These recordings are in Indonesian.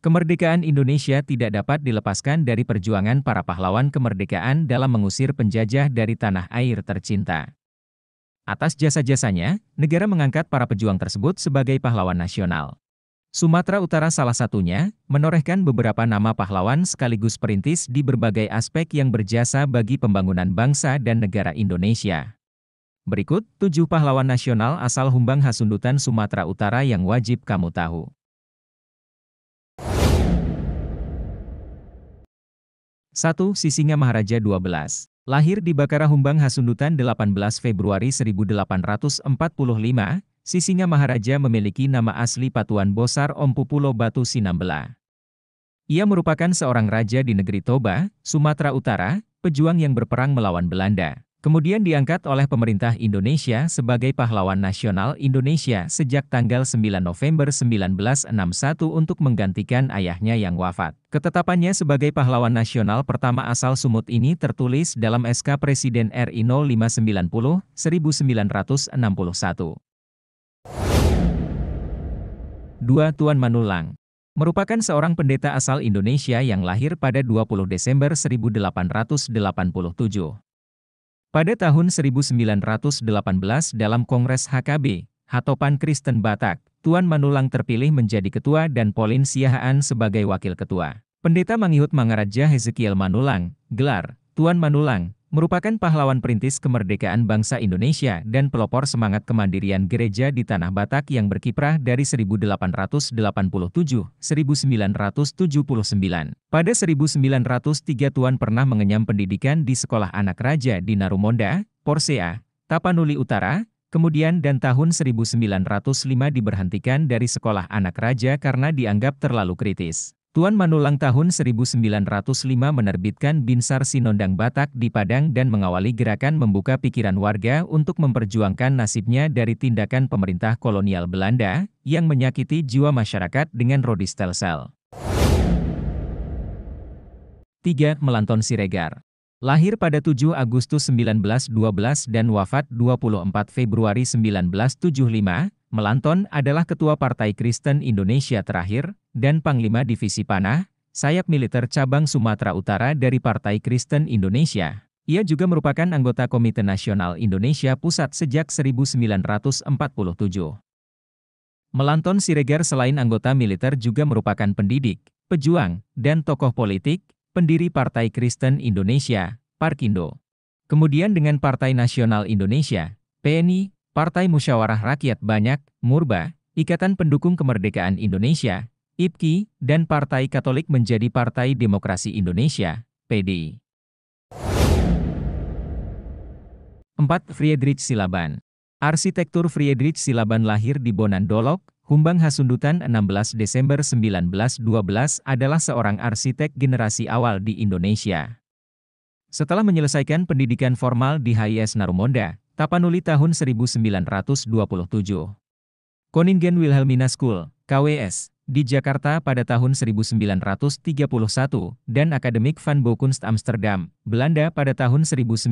Kemerdekaan Indonesia tidak dapat dilepaskan dari perjuangan para pahlawan kemerdekaan dalam mengusir penjajah dari tanah air tercinta. Atas jasa-jasanya, negara mengangkat para pejuang tersebut sebagai pahlawan nasional. Sumatera Utara salah satunya, menorehkan beberapa nama pahlawan sekaligus perintis di berbagai aspek yang berjasa bagi pembangunan bangsa dan negara Indonesia. Berikut, tujuh pahlawan nasional asal Humbang Hasundutan Sumatera Utara yang wajib kamu tahu. 1. Sisinga Maharaja 12 Lahir di Bakara Humbang Hasundutan 18 Februari 1845, Sisinga Maharaja memiliki nama asli Patuan Bosar Ompupulo Batu Sinambela. Ia merupakan seorang raja di negeri Toba, Sumatera Utara, pejuang yang berperang melawan Belanda. Kemudian diangkat oleh pemerintah Indonesia sebagai pahlawan nasional Indonesia sejak tanggal 9 November 1961 untuk menggantikan ayahnya yang wafat. Ketetapannya sebagai pahlawan nasional pertama asal Sumut ini tertulis dalam SK Presiden RI 0590 1961. Dua Tuan Manulang merupakan seorang pendeta asal Indonesia yang lahir pada 20 Desember 1887. Pada tahun 1918 dalam Kongres HKB, Hatopan Kristen Batak, Tuan Manulang terpilih menjadi ketua dan Polin Siahaan sebagai wakil ketua. Pendeta Mangihut Mangaraja Hezekiel Manulang, gelar, Tuan Manulang, merupakan pahlawan perintis kemerdekaan bangsa Indonesia dan pelopor semangat kemandirian gereja di Tanah Batak yang berkiprah dari 1887-1979. Pada 1903 Tuan pernah mengenyam pendidikan di Sekolah Anak Raja di Narumonda, Porsea, Tapanuli Utara, kemudian dan tahun 1905 diberhentikan dari Sekolah Anak Raja karena dianggap terlalu kritis. Tuan Manulang tahun 1905 menerbitkan Binsar Sinondang Batak di Padang dan mengawali gerakan membuka pikiran warga untuk memperjuangkan nasibnya dari tindakan pemerintah kolonial Belanda yang menyakiti jiwa masyarakat dengan rodi stelsel. 3. Melanton Siregar Lahir pada 7 Agustus 1912 dan wafat 24 Februari 1975, Melanton adalah ketua Partai Kristen Indonesia terakhir dan Panglima Divisi Panah, sayap militer cabang Sumatera Utara dari Partai Kristen Indonesia. Ia juga merupakan anggota Komite Nasional Indonesia Pusat sejak 1947. Melanton Siregar selain anggota militer juga merupakan pendidik, pejuang, dan tokoh politik, pendiri Partai Kristen Indonesia, Parkindo. Kemudian dengan Partai Nasional Indonesia, PNI, Partai Musyawarah Rakyat Banyak, Murba, Ikatan Pendukung Kemerdekaan Indonesia, IPKI, dan Partai Katolik menjadi Partai Demokrasi Indonesia, PDI. 4. Friedrich Silaban Arsitektur Friedrich Silaban lahir di Bonan Dolok, Humbang Hasundutan 16 Desember 1912 adalah seorang arsitek generasi awal di Indonesia. Setelah menyelesaikan pendidikan formal di HIS Narumonda, Tapanuli tahun 1927. Koningen Wilhelmina School, KWS, di Jakarta pada tahun 1931 dan Akademik van Bokunst Amsterdam, Belanda pada tahun 1950,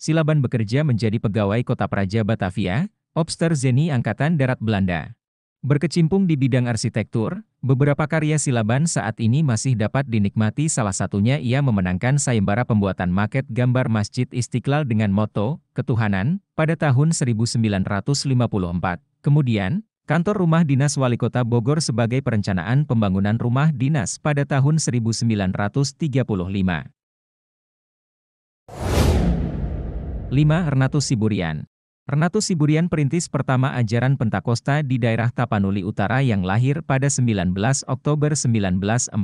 Silaban bekerja menjadi pegawai kota Praja Batavia, Obster Zeni Angkatan Darat Belanda. Berkecimpung di bidang arsitektur, beberapa karya Silaban saat ini masih dapat dinikmati salah satunya ia memenangkan sayembara pembuatan maket gambar Masjid Istiqlal dengan moto, Ketuhanan, pada tahun 1954. Kemudian, kantor rumah dinas wali kota Bogor sebagai perencanaan pembangunan rumah dinas pada tahun 1935. Lima Hernatus Siburian Renato Siburian perintis pertama ajaran Pentakosta di daerah Tapanuli Utara yang lahir pada 19 Oktober 1914.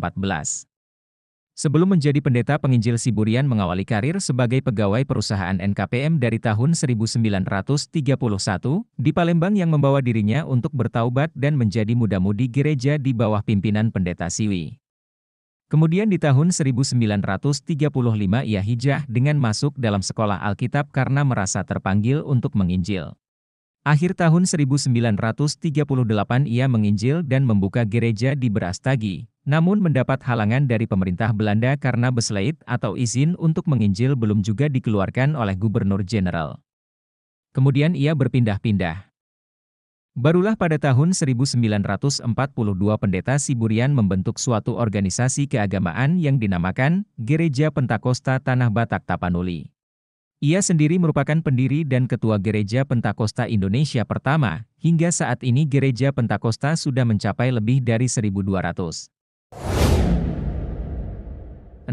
Sebelum menjadi pendeta penginjil Siburian mengawali karir sebagai pegawai perusahaan NKPM dari tahun 1931 di Palembang yang membawa dirinya untuk bertaubat dan menjadi muda-mudi gereja di bawah pimpinan pendeta Siwi. Kemudian di tahun 1935 ia hijrah dengan masuk dalam sekolah Alkitab karena merasa terpanggil untuk menginjil. Akhir tahun 1938 ia menginjil dan membuka gereja di Berastagi, namun mendapat halangan dari pemerintah Belanda karena besleit atau izin untuk menginjil belum juga dikeluarkan oleh Gubernur Jenderal. Kemudian ia berpindah-pindah. Barulah pada tahun 1942 pendeta Siburian membentuk suatu organisasi keagamaan yang dinamakan Gereja Pentakosta Tanah Batak Tapanuli. Ia sendiri merupakan pendiri dan ketua Gereja Pentakosta Indonesia pertama, hingga saat ini Gereja Pentakosta sudah mencapai lebih dari 1.200.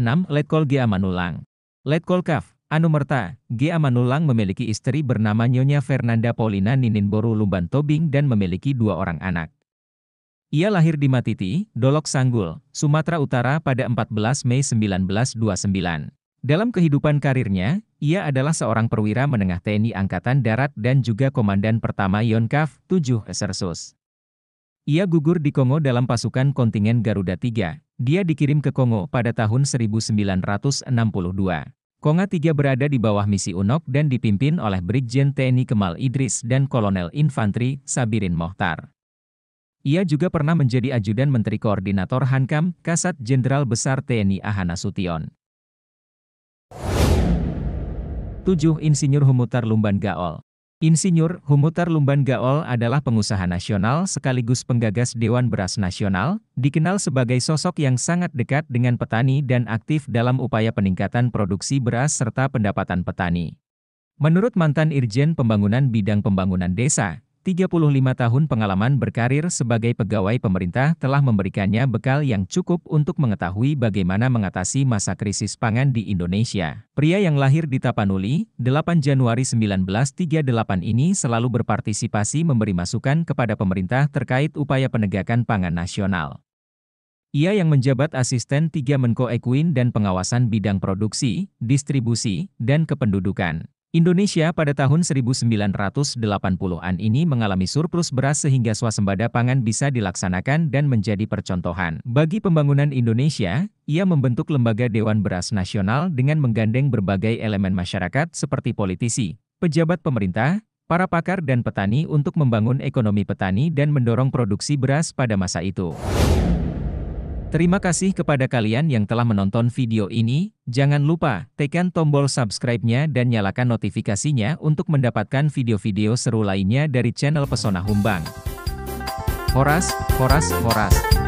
6. Letkol Giamanulang, Letkol Kaf Anumerta, G. Amanulang memiliki istri bernama Nyonya Fernanda Paulina Nininboru Lumban Tobing dan memiliki dua orang anak. Ia lahir di Matiti, Dolok Sanggul, Sumatera Utara pada 14 Mei 1929. Dalam kehidupan karirnya, ia adalah seorang perwira menengah TNI Angkatan Darat dan juga Komandan Pertama Yonkav 7 Esersus. Ia gugur di Kongo dalam pasukan kontingen Garuda 3. Dia dikirim ke Kongo pada tahun 1962. Konga tiga berada di bawah misi UNOK dan dipimpin oleh Brigjen TNI Kemal Idris dan Kolonel Infantri Sabirin Mohtar. Ia juga pernah menjadi Ajudan Menteri Koordinator Hankam, Kasat Jenderal Besar TNI Ahana Sution. 7. Insinyur Humutar Lumban Gaol Insinyur Humutar Lumban Gaol adalah pengusaha nasional sekaligus penggagas Dewan Beras Nasional, dikenal sebagai sosok yang sangat dekat dengan petani dan aktif dalam upaya peningkatan produksi beras serta pendapatan petani. Menurut mantan Irjen Pembangunan Bidang Pembangunan Desa, 35 tahun pengalaman berkarir sebagai pegawai pemerintah telah memberikannya bekal yang cukup untuk mengetahui bagaimana mengatasi masa krisis pangan di Indonesia. Pria yang lahir di Tapanuli, 8 Januari 1938 ini selalu berpartisipasi memberi masukan kepada pemerintah terkait upaya penegakan pangan nasional. Ia yang menjabat asisten tiga Menko Ekuin dan pengawasan bidang produksi, distribusi, dan kependudukan. Indonesia pada tahun 1980-an ini mengalami surplus beras sehingga swasembada pangan bisa dilaksanakan dan menjadi percontohan. Bagi pembangunan Indonesia, ia membentuk Lembaga Dewan Beras Nasional dengan menggandeng berbagai elemen masyarakat seperti politisi, pejabat pemerintah, para pakar dan petani untuk membangun ekonomi petani dan mendorong produksi beras pada masa itu. Terima kasih kepada kalian yang telah menonton video ini, jangan lupa tekan tombol subscribe-nya dan nyalakan notifikasinya untuk mendapatkan video-video seru lainnya dari channel Pesona Humbang. Horas, Horas, Horas.